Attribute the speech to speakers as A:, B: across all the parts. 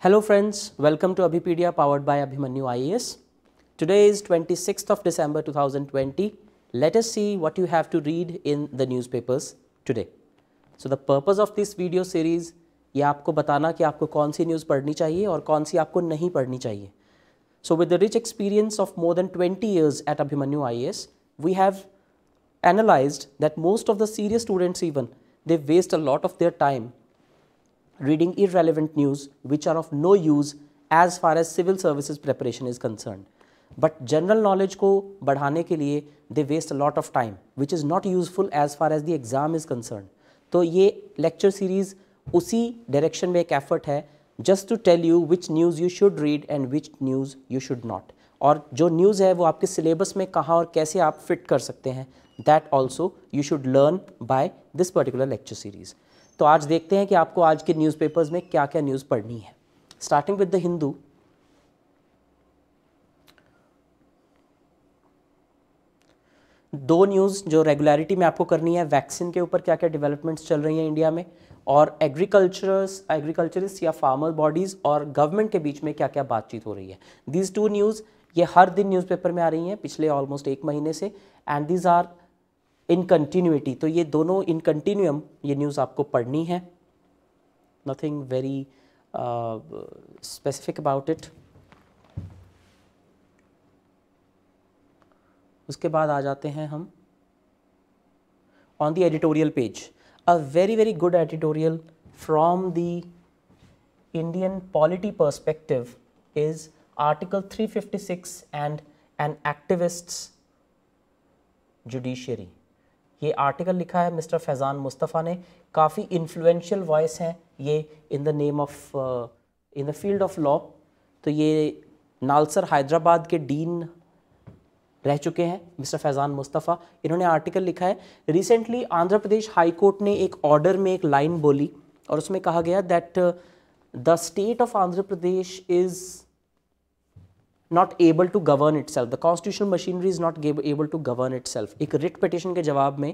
A: Hello friends, welcome to Abhipedia powered by Abhimanyu IAS. Today is 26th of December 2020. Let us see what you have to read in the newspapers today. So the purpose of this video series ये आपको बताना कि आपको कौन सी news पढ़नी चाहिए और कौन सी आपको नहीं पढ़नी चाहिए so with the rich experience of more than 20 years at Abhimanyu IAS, we have analyzed that most of the serious students even, they waste a lot of their time reading irrelevant news which are of no use as far as civil services preparation is concerned. But general knowledge ko badhane ke liye they waste a lot of time which is not useful as far as the exam is concerned. to ye lecture series usi direction mein ek effort hai just to tell you which news you should read and which news you should not. और जो news है वो आपके syllabus में कहाँ और कैसे आप फिट कर सकते हैं that also you should learn by this particular lecture series तो आज देखते हैं कि आपको आज के न्यूज़पेपर्स में क्या क्या न्यूज़ पढ़नी है स्टार्टिंग विद द हिंदू दो न्यूज़ जो रेगुलरिटी में आपको करनी है वैक्सीन के ऊपर क्या क्या डेवलपमेंट्स चल रही हैं इंडिया में और एग्रीकल्चरस एग्रीकल्चरिस्ट या फार्मर बॉडीज़ और गवर्नमेंट के बीच में क्या क्या बातचीत हो रही है दीज टू न्यूज़ ये हर दिन न्यूज़पेपर में आ रही हैं पिछले ऑलमोस्ट एक महीने से and these are in continuity तो ये दोनों इनकन्टीन्यूम ये न्यूज़ आपको पढ़नी है nothing very specific about it उसके बाद आ जाते हैं हम on the editorial page a very very good editorial from the Indian polity perspective is article 356 and an activists judiciary ये आर्टिकल लिखा है मिस्टर फैज़ान मुस्तफ़ा ने काफ़ी इन्फ्लुएंशियल वॉइस हैं ये in the name of in the field of law तो ये नालसर हैदराबाद के डीन रह चुके हैं मिस्टर फैज़ान मुस्तफ़ा इन्होंने आर्टिकल लिखा है recently Andhra Pradesh high court ने एक ऑर्डर में एक लाइन बोली और उसमें कहा गया that the state of Andhra Pradesh is not able to govern itself the constitution machinery is not able to govern itself एक रिट पिटिशन के जवाब में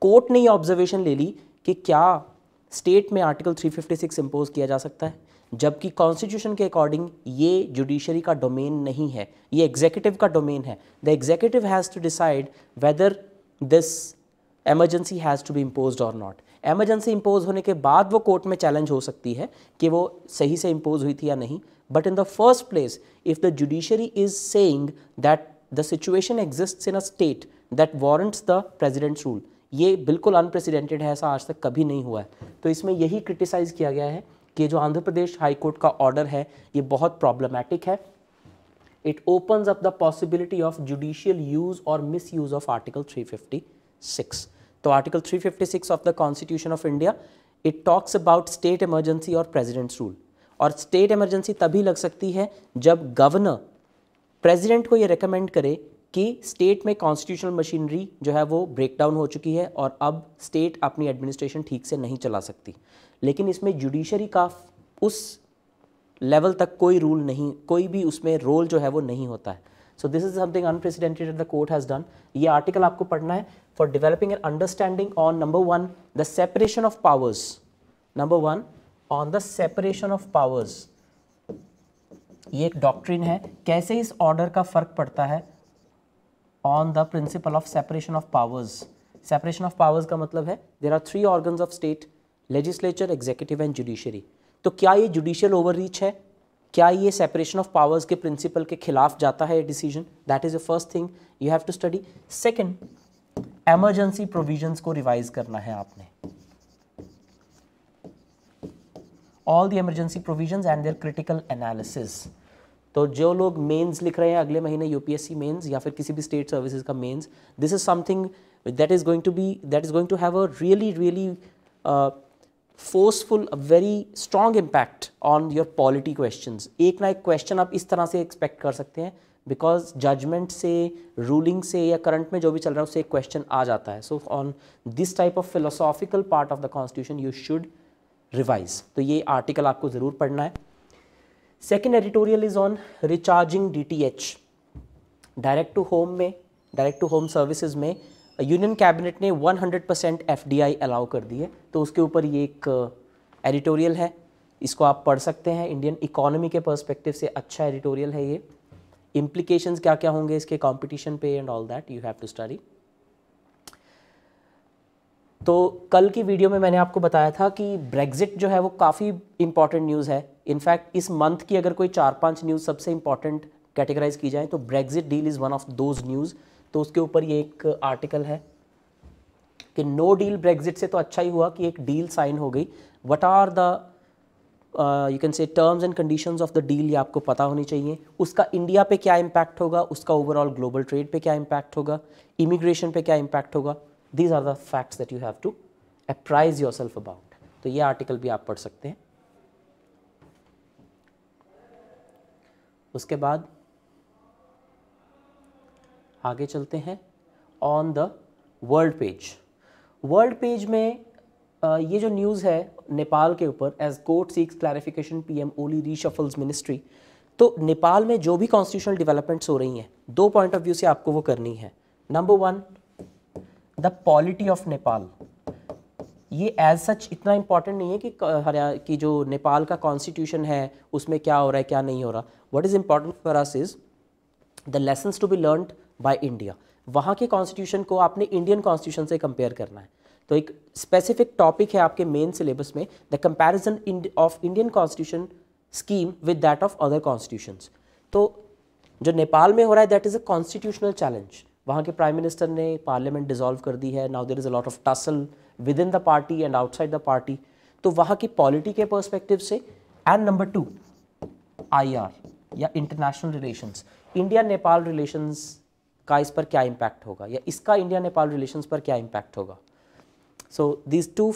A: कोर्ट ने यह ऑब्जर्वेशन ले ली कि क्या स्टेट में आर्टिकल 356 इम्पोज किया जा सकता है जबकि कॉन्स्टिट्यूशन के अकॉर्डिंग ये जुडिशरी का डोमेन नहीं है ये एग्जीक्यूटिव का डोमेन है the executive has to decide whether this emergency has to be impose और नॉट एमरजेंसी इम्पोज होने के बाद वो कोर्ट में चैलेंज हो सकती है कि वो सही से इम्पोज हुई थी या नहीं but in the first place if the judiciary is saying that the situation exists in a state that warrants the president's rule ये बिल्कुल अनप्रेसिडेंटेड है ऐसा आज तक कभी नहीं हुआ है तो इसमें यही क्रिटिसाइज़ किया गया है कि जो आंध्र प्रदेश हाई कोर्ट का ऑर्डर है ये बहुत प्रॉब्लमैटिक है it the possibility of judicial use और misuse of article three fifty 356 तो article 356 of the constitution of India it talks about state emergency और प्रेजिडेंट्स रूल और स्टेट इमरजेंसी तभी लग सकती है जब गवर्नर प्रेजिडेंट को ये रिकमेंड करे कि स्टेट में कॉन्स्टिट्यूशनल मशीनरी जो है वो ब्रेक डाउन हो चुकी है और अब स्टेट अपनी एडमिनिस्ट्रेशन ठीक से नहीं चला सकती लेकिन इसमें जुडिशरी का उस लेवल तक कोई रूल नहीं कोई भी उसमें रोल जो है वो नहीं होता है so this is something unprecedented the court has done ये आर्टिकल आपको पढ़ना है for developing an understanding on number one the separation of powers number one on the separation of powers ये एक डॉक्ट्रिन है कैसे इस ऑर्डर का फ़र्क पड़ता है on the principle of separation of powers separation of powers का मतलब है there are three organ of state legislature executive and judiciary तो क्या ये जुडिशियल ओवर है क्या ये सेपरेशन ऑफ पावर्स के प्रिंसिपल के खिलाफ जाता है decision that is a first thing you have to study second emergency provision को रिवाइज करना है आपने all the emergency provision and their critical analysis तो जो लोग मेंस लिख रहे हैं अगले महीने यूपीएससी मेंस या फिर किसी भी स्टेट सर्विसेज का mains this is something that is going to be that is going to have a really really forceful very strong impact on your polity question एक ना एक क्वेश्चन आप इस तरह से एक्सपेक्ट कर सकते हैं बिकॉज जजमेंट से रूलिंग से या करंट में जो भी चल रहा है उससे एक क्वेश्चन आ जाता है so on this type of philosophical part of the constitution you should revise तो ये आर्टिकल आपको ज़रूर पढ़ना है second editorial is on recharging D T H direct to home में डायरेक्ट टू होम सर्विसेज में यूनियन कैबिनेट ने 100 percent F allow कर दी है तो उसके ऊपर ये एक एडिटोरियल uh, है इसको आप पढ़ सकते हैं इंडियन इकोनॉमी के पर्सपेक्टिव से अच्छा एडिटोरियल है ये इम्प्लीकेशन क्या क्या होंगे इसके कॉम्पिटिशन पे and all that you have to study तो कल की वीडियो में मैंने आपको बताया था कि ब्रेग्जिट जो है वो काफ़ी इंपॉर्टेंट न्यूज़ है इनफैक्ट इस मंथ की अगर कोई चार पांच न्यूज़ सबसे इंपॉर्टेंट कैटेगराइज की जाए तो Brexit deal is one of those news तो उसके ऊपर ये एक आर्टिकल है कि नो डील ब्रेग्जिट से तो अच्छा ही हुआ कि एक डील साइन हो गई what are the you can say terms and conditions of the deal ये आपको पता होनी चाहिए उसका इंडिया पे क्या इम्पैक्ट होगा उसका ओवरऑल ग्लोबल ट्रेड पे क्या इम्पैक्ट होगा इमिग्रेशन पे क्या इम्पैक्ट होगा these are the facts that you have to apprise yourself about तो ये आर्टिकल भी आप पढ़ सकते हैं उसके बाद आगे चलते हैं on the world page world page में ये जो न्यूज़ है नेपाल के ऊपर as court seeks clarification P M Oli reshuffles ministry तो नेपाल में जो भी कॉन्स्टिट्यूशनल डेवलपमेंट्स हो रही हैं दो पॉइंट ऑफ व्यू से आपको वो करनी है number one the polity of Nepal ये एज सच इतना इंपॉर्टेंट नहीं है कि हरियाणा की जो नेपाल का कॉन्स्टिट्यूशन है उसमें क्या हो रहा है क्या नहीं हो रहा what is important for us is the lessons to be learn by India वहाँ के कॉन्स्टिट्यूशन को आपने इंडियन कॉन्स्टिट्यूशन से कंपेयर करना है तो एक स्पेसिफिक टॉपिक है आपके मेन सिलेबस में the comparison of Indian constitution scheme with that of other constitutions तो जो नेपाल में हो रहा है that is a constitutional challenge वहाँ के प्राइम मिनिस्टर ने पार्लियामेंट डिजॉल्व कर दी है now there is a lot of tussle within the party and outside the party तो वहाँ की पॉलिटी के परस्पेक्टिव से एंड नंबर टू आई या international relations India Nepal relations का इस पर क्या इम्पैक्ट होगा या इसका इंडिया नेपाल रिलेशंस पर क्या इम्पैक्ट होगा so these two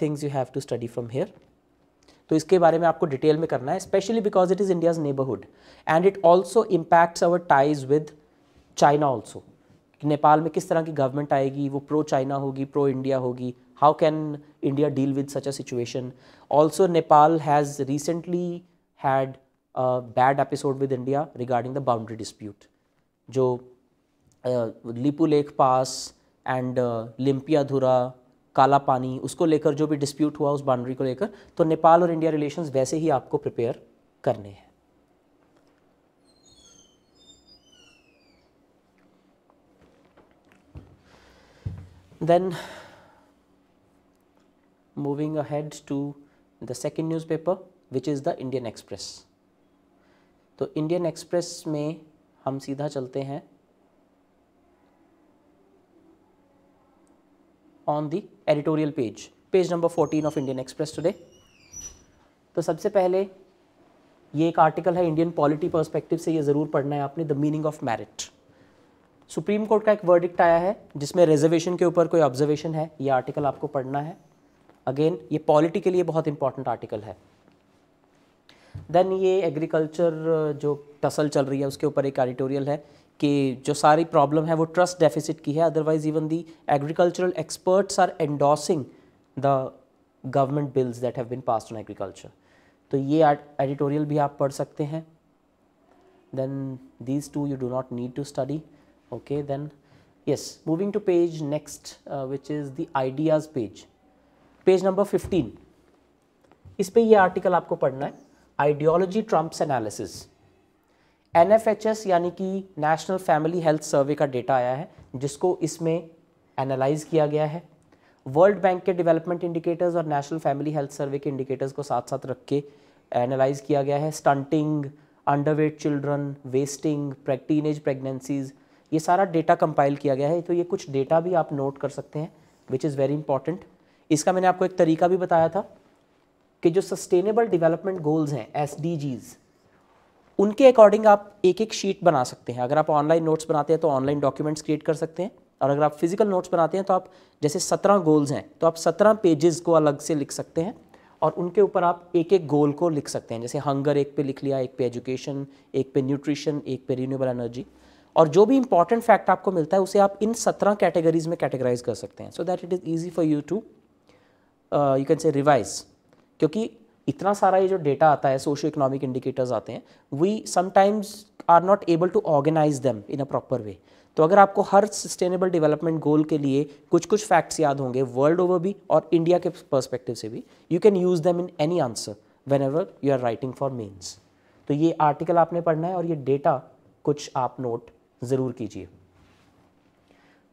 A: things you have to study from here तो इसके बारे में आपको डिटेल में करना है specially because it is India's neighbourhood and it also impacts our ties with China also Nepal में किस तरह की गवर्नमेंट आएगी वो प्रो चाइना होगी प्रो इंडिया होगी how can India deal with such a situation also Nepal has recently had bad episode with India regarding the boundary dispute जो लिपू लेख पास एंड लिम्पिया धुरा काला पानी उसको लेकर जो भी डिस्प्यूट हुआ उस बाउंड्री को लेकर तो नेपाल और इंडिया रिलेशंस वैसे ही आपको प्रिपेयर करने हैं then moving ahead to the second newspaper which is the indian express तो इंडियन एक्सप्रेस में हम सीधा चलते हैं on the editorial page page number fourteen of Indian Express today तो सबसे पहले ये एक आर्टिकल है इंडियन पॉलिटी पर्सपेक्टिव से ये ज़रूर पढ़ना है आपने the meaning of merit supreme court का एक वर्डिक्ट आया है जिसमें रिजर्वेशन के ऊपर कोई ऑब्जर्वेशन है ये आर्टिकल आपको पढ़ना है अगेन ये पॉलिटी के लिए बहुत इंपॉर्टेंट आर्टिकल है देन ये एग्रीकल्चर uh, जो टसल चल रही है उसके ऊपर एक एडिटोरियल है कि जो सारी प्रॉब्लम है वो ट्रस्ट डेफिसिट की है otherwise even the agricultural experts are endorsing the government bills that have been pass on agriculture तो ये एडिटोरियल भी आप पढ़ सकते हैं then these two you do not need to study okay then yes moving to page next which is the ideas page page number fifteen इस पर यह आर्टिकल आपको पढ़ना है ideology Trump's analysis N F H S यानी कि national family health सर्वे का data आया है जिसको इसमें एनालाइज किया गया है वर्ल्ड बैंक के डेवलपमेंट इंडिकेटर्स और नेशनल फैमिली हेल्थ सर्वे के इंडिकेटर्स को साथ साथ रख के एनालाइज किया गया है stunting underweight children wasting teenage pregnancies ये सारा डेटा कंपाइल किया गया है तो ये कुछ डेटा भी आप नोट कर सकते हैं विच इज़ वेरी इंपॉर्टेंट इसका मैंने आपको एक तरीका भी बताया था कि जो सस्टेनेबल डेवलपमेंट गोल्स हैं एस उनके अकॉर्डिंग आप एक एक शीट बना सकते हैं अगर आप ऑनलाइन नोट्स बनाते हैं तो ऑनलाइन डॉक्यूमेंट्स क्रिएट कर सकते हैं और अगर आप फिजिकल नोट्स बनाते हैं तो आप जैसे सत्रह गोल्स हैं तो आप सत्रह पेजेस को अलग से लिख सकते हैं और उनके ऊपर आप एक एक गोल को लिख सकते हैं जैसे हंगर एक पे लिख लिया एक पे एजुकेशन एक पे न्यूट्रिशन एक पे रीन्यूबल एनर्जी और जो भी इंपॉर्टेंट फैक्ट आपको मिलता है उसे आप इन सत्रह कैटेगरीज में कैटेगराइज कर सकते हैं so that it is easy for you to you can say revise क्योंकि इतना सारा ये जो डेटा आता है सोशो इकोनॉमिक इंडिकेटर्स आते हैं we sometimes are not able to organise them in a proper way तो अगर आपको हर सस्टेनेबल डेवलपमेंट गोल के लिए कुछ कुछ फैक्ट्स याद होंगे वर्ल्ड ओवर भी और इंडिया के पर्सपेक्टिव से भी you can use them in any answer whenever you are writing for mains तो ये आर्टिकल आपने पढ़ना है और ये डेटा कुछ आप नोट ज़रूर कीजिए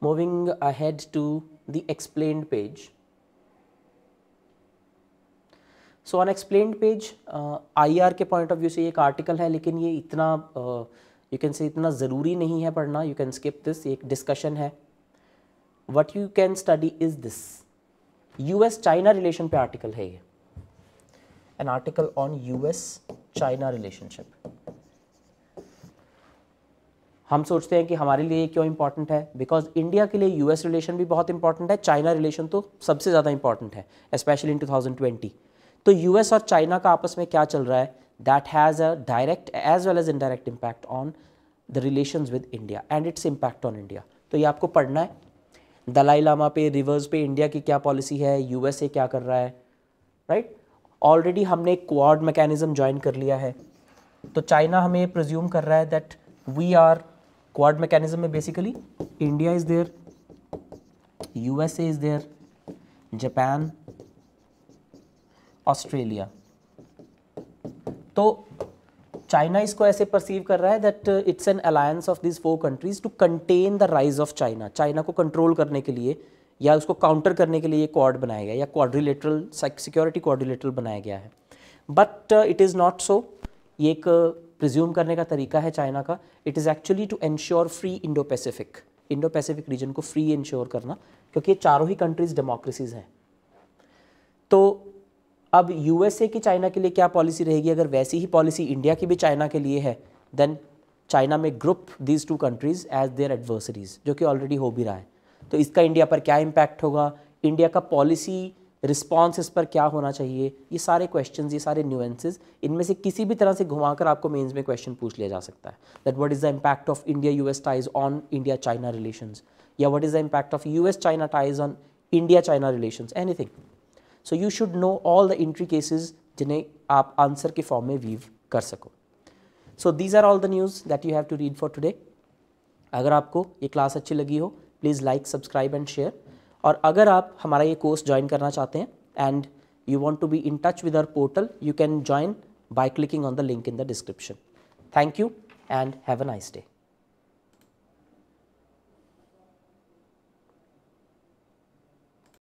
A: moving ahead to the explain page so on explain page IR के पॉइंट ऑफ व्यू से एक आर्टिकल है लेकिन ये इतना यू कैन से इतना ज़रूरी नहीं है पढ़ना यू कैन स्किप दिस एक डिस्कशन है what you can study is this U S China relation पे आर्टिकल है ये an article on U S China relationship हम सोचते हैं कि हमारे लिए क्यों इंपॉर्टेंट है बिकॉज इंडिया के लिए यूएस रिलेशन भी बहुत इंपॉर्टेंट है चाइना रिलेशन तो सबसे ज़्यादा इंपॉर्टेंट है specially in two thousand twenty तो यूएस और चाइना का आपस में क्या चल रहा है that has a direct as well as indirect impact on the relation with India and its impact on India तो ये आपको पढ़ना है दलाई लामा पे रिवर्स पे इंडिया की क्या पॉलिसी है यूएसए क्या कर रहा है राइट right? ऑलरेडी हमने क्वाड मैकेनिज्म ज्वाइन कर लिया है तो चाइना हमें प्रज्यूम कर रहा है that we are quad mechanism में basically India is there USA is there Japan Australia तो चाइना इसको ऐसे परसीव कर रहा है that it's an alliance of this four countries to contain the rise of China China को control करने के लिए या उसको काउंटर करने के लिए ये क्वाड बनाया गया या क्वाड्रिलेटरल सिक्योरिटी क्वाड्रिलेटरल बनाया गया है but it is not so ये एक प्रिज्यूम uh, करने का तरीका है चाइना का it is actually to ensure free Indo Pacific Indo Pacific region को फ्री इंश्योर करना क्योंकि ये चारों ही कंट्रीज डेमोक्रेसीज हैं तो अब यूएसए की चाइना के लिए क्या पॉलिसी रहेगी अगर वैसी ही पॉलिसी इंडिया की भी चाइना के लिए है देन चाइना में group these two countries as their adversaries जो कि ऑलरेडी हो भी रहा है तो इसका इंडिया पर क्या इम्पैक्ट होगा इंडिया का पॉलिसी रिस्पॉन्स इस पर क्या होना चाहिए ये सारे क्वेश्चन ये सारे न्यूएंसेज इनमें से किसी भी तरह से घुमाकर आपको मेन्स में क्वेश्चन पूछ लिया जा सकता है that what is the impact of India U S ties on India China relation या what is the impact of U S China ties on India China relation anything so you should know all the intricacies जिन्हें आप answer के form में weave कर सको so these are all the news that you have to read for today अगर आपको ये class अच्छी लगी हो please like subscribe and share और अगर आप हमारा ये कोर्स ज्वाइन करना चाहते हैं and you want to be in touch with our portal you can join by clicking on the link in the description thank you and have a nice day